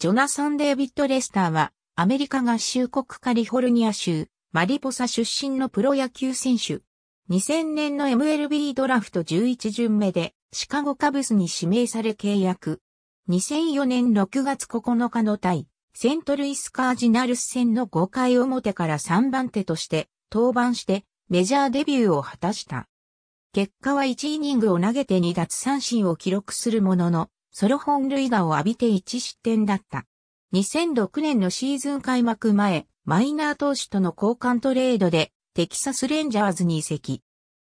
ジョナサン・デービッド・レスターは、アメリカ合衆国カリフォルニア州、マリポサ出身のプロ野球選手。2000年の MLB ドラフト11巡目で、シカゴカブスに指名され契約。2004年6月9日の対、セントルイスカージナルス戦の5回表から3番手として、登板して、メジャーデビューを果たした。結果は1イニングを投げて2奪三振を記録するものの、ソロ本塁打を浴びて1失点だった。2006年のシーズン開幕前、マイナー投手との交換トレードで、テキサスレンジャーズに移籍。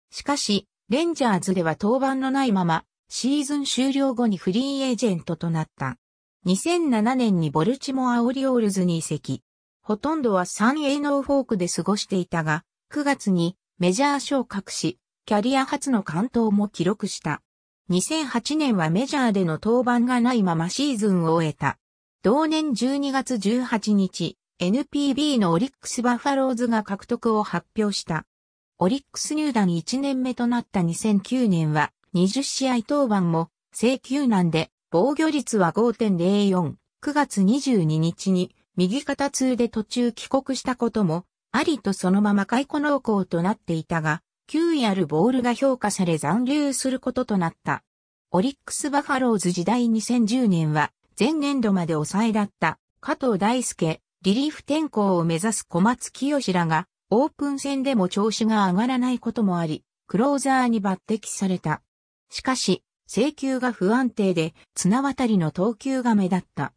しかし、レンジャーズでは登板のないまま、シーズン終了後にフリーエージェントとなった。2007年にボルチモアオリオールズに移籍。ほとんどは 3A ノーフォークで過ごしていたが、9月にメジャー昇格し、キャリア初の完投も記録した。2008年はメジャーでの登板がないままシーズンを終えた。同年12月18日、NPB のオリックスバファローズが獲得を発表した。オリックス入団1年目となった2009年は20試合登板も正球難で防御率は5.04。9月22日に右肩痛で途中帰国したこともありとそのまま解雇濃厚となっていたが、球威あるボールが評価され残留することとなった。オリックスバファローズ時代2010年は、前年度まで抑えだった加藤大輔、リリーフ転向を目指す小松清らが、オープン戦でも調子が上がらないこともあり、クローザーに抜擢された。しかし、制球が不安定で、綱渡りの投球が目立った。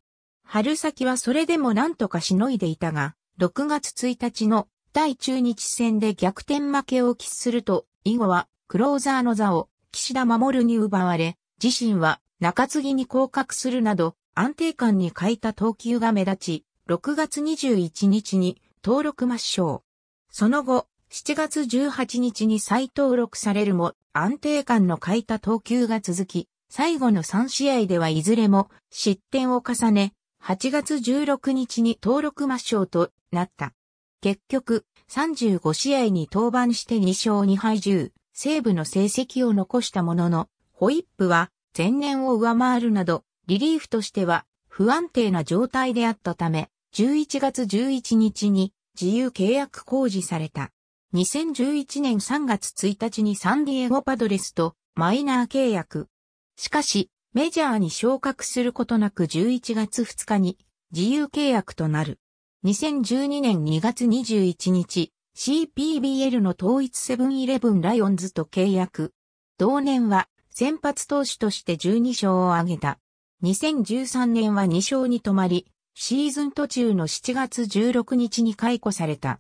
春先はそれでも何とかしのいでいたが、6月1日の対中日戦で逆転負けを喫すると、以後はクローザーの座を岸田守に奪われ、自身は中継ぎに降格するなど安定感に欠いた投球が目立ち、6月21日に登録抹消。その後、7月18日に再登録されるも安定感の欠いた投球が続き、最後の3試合ではいずれも失点を重ね、8月16日に登録抹消となった。結局、35試合に登板して2勝2敗10、セーブの成績を残したものの、ホイップは前年を上回るなど、リリーフとしては不安定な状態であったため、11月11日に自由契約公示された。2011年3月1日にサンディエゴパドレスとマイナー契約。しかし、メジャーに昇格することなく11月2日に自由契約となる。2012年2月21日、CPBL の統一セブンイレブンライオンズと契約。同年は先発投手として12勝を挙げた。2013年は2勝に止まり、シーズン途中の7月16日に解雇された。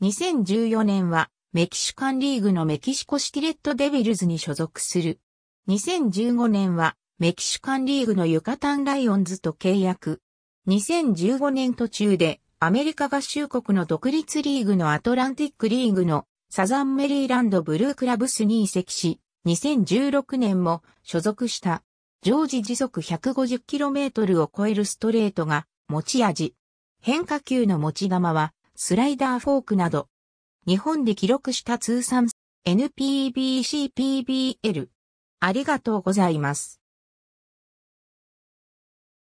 2014年はメキシカンリーグのメキシコシティレッドデビルズに所属する。2015年はメキシカンリーグのユカタンライオンズと契約。2015年途中でアメリカ合衆国の独立リーグのアトランティックリーグのサザンメリーランドブルークラブスに移籍し、2016年も所属した。常時時速 150km を超えるストレートが持ち味。変化球の持ち球はスライダーフォークなど。日本で記録した通算 NPBCPBL。ありがとうございます。